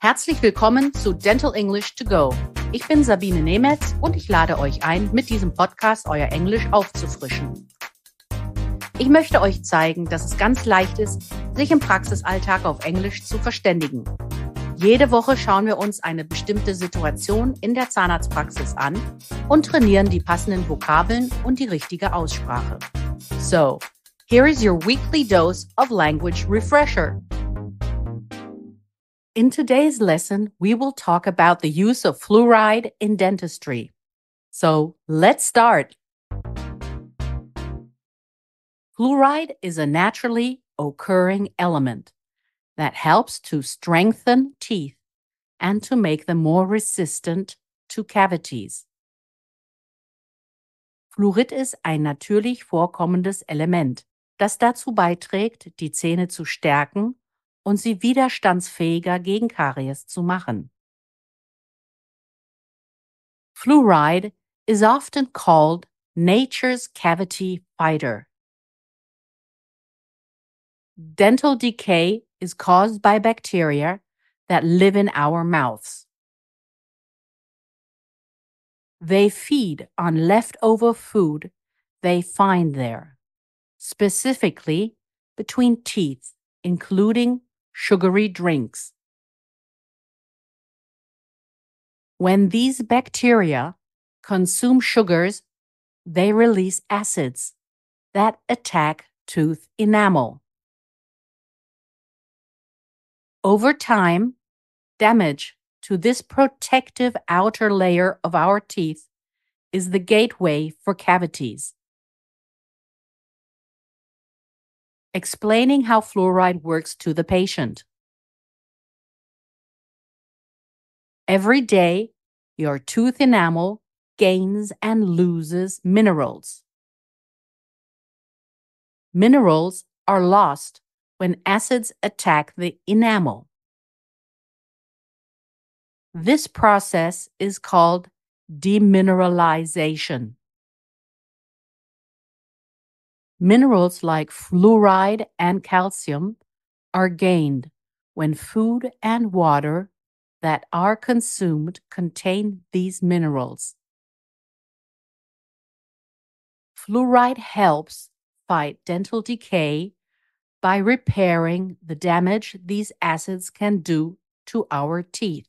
Herzlich willkommen zu Dental English to Go. Ich bin Sabine Nemetz und ich lade euch ein, mit diesem Podcast euer Englisch aufzufrischen. Ich möchte euch zeigen, dass es ganz leicht ist, sich im Praxisalltag auf Englisch zu verständigen. Jede Woche schauen wir uns eine bestimmte Situation in der Zahnarztpraxis an und trainieren die passenden Vokabeln und die richtige Aussprache. So, here is your weekly dose of language refresher. In today's lesson, we will talk about the use of fluoride in dentistry. So let's start. Fluoride is a naturally occurring element that helps to strengthen teeth and to make them more resistant to cavities. Fluorid ist ein natürlich vorkommendes Element, das dazu beiträgt, die Zähne zu stärken und sie widerstandsfähiger gegen Karies zu machen. Fluoride is often called nature's cavity fighter. Dental decay is caused by bacteria that live in our mouths. They feed on leftover food they find there, specifically between teeth, including sugary drinks. When these bacteria consume sugars, they release acids that attack tooth enamel. Over time, damage to this protective outer layer of our teeth is the gateway for cavities. explaining how fluoride works to the patient. Every day, your tooth enamel gains and loses minerals. Minerals are lost when acids attack the enamel. This process is called demineralization. Minerals like fluoride and calcium are gained when food and water that are consumed contain these minerals. Fluoride helps fight dental decay by repairing the damage these acids can do to our teeth.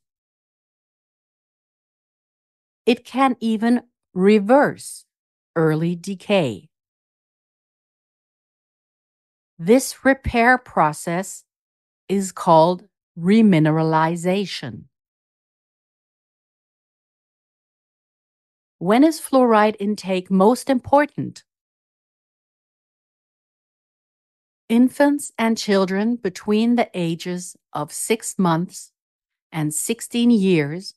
It can even reverse early decay. This repair process is called remineralization. When is fluoride intake most important? Infants and children between the ages of 6 months and 16 years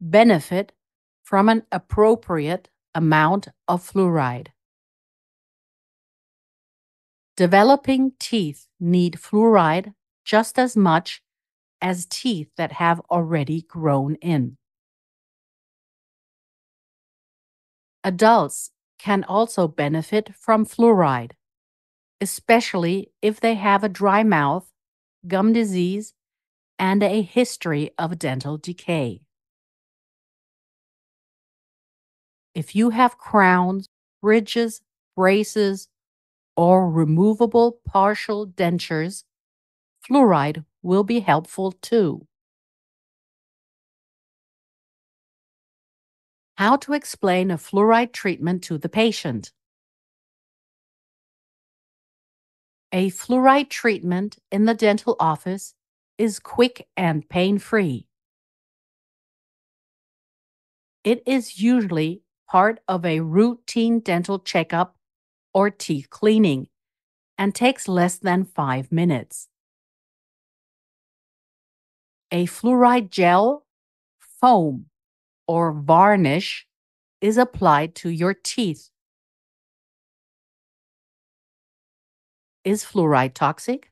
benefit from an appropriate amount of fluoride. Developing teeth need fluoride just as much as teeth that have already grown in. Adults can also benefit from fluoride, especially if they have a dry mouth, gum disease, and a history of dental decay. If you have crowns, bridges, braces, or removable partial dentures, fluoride will be helpful too. How to explain a fluoride treatment to the patient. A fluoride treatment in the dental office is quick and pain free. It is usually part of a routine dental checkup or teeth cleaning and takes less than 5 minutes. A fluoride gel, foam, or varnish is applied to your teeth. Is fluoride toxic?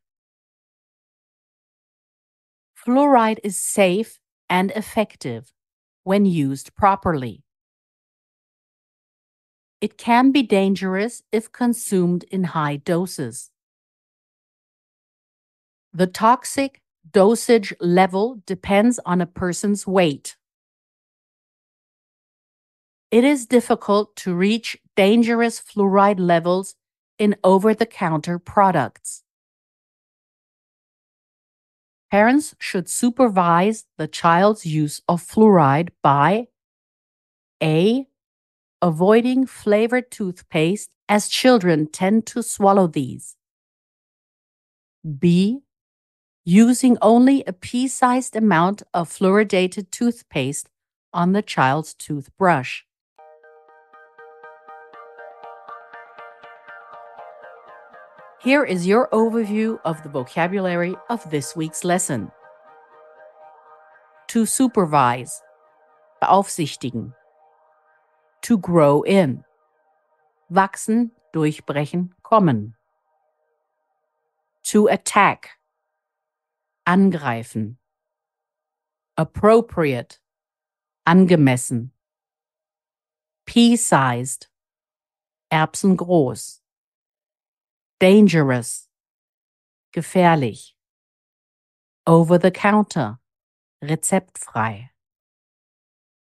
Fluoride is safe and effective when used properly. It can be dangerous if consumed in high doses. The toxic dosage level depends on a person's weight. It is difficult to reach dangerous fluoride levels in over the counter products. Parents should supervise the child's use of fluoride by A avoiding flavored toothpaste as children tend to swallow these. B. Using only a pea sized amount of fluoridated toothpaste on the child's toothbrush. Here is your overview of the vocabulary of this week's lesson. To supervise, beaufsichtigen. to grow in. Wachsen, durchbrechen, kommen. To attack. Angreifen. Appropriate. Angemessen. Pea-sized. Erbsengroß. Dangerous. Gefährlich. Over the counter. Rezeptfrei.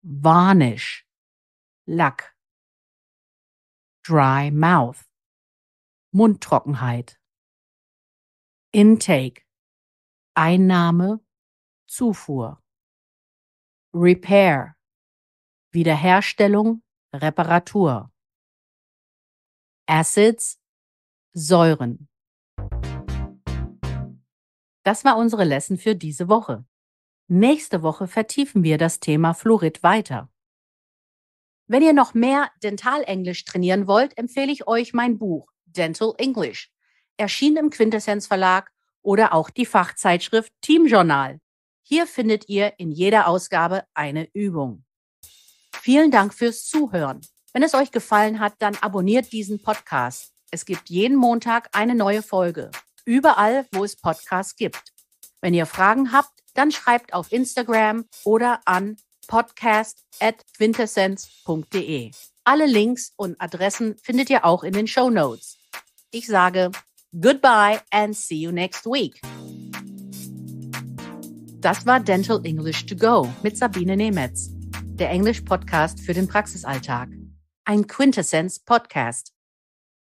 Varnish Lack. Dry Mouth. Mundtrockenheit. Intake. Einnahme, Zufuhr. Repair. Wiederherstellung, Reparatur. Acids, Säuren. Das war unsere Lesson für diese Woche. Nächste Woche vertiefen wir das Thema Fluorid weiter. Wenn ihr noch mehr Dentalenglisch trainieren wollt, empfehle ich euch mein Buch Dental English, erschienen im Quintessenz Verlag oder auch die Fachzeitschrift Team Journal. Hier findet ihr in jeder Ausgabe eine Übung. Vielen Dank fürs Zuhören. Wenn es euch gefallen hat, dann abonniert diesen Podcast. Es gibt jeden Montag eine neue Folge, überall, wo es Podcasts gibt. Wenn ihr Fragen habt, dann schreibt auf Instagram oder an podcast at quintessenz.de. Alle Links und Adressen findet ihr auch in den Show Notes. Ich sage goodbye and see you next week. Das war Dental English to Go mit Sabine Nemetz, der Englisch-Podcast für den Praxisalltag. Ein quintessence podcast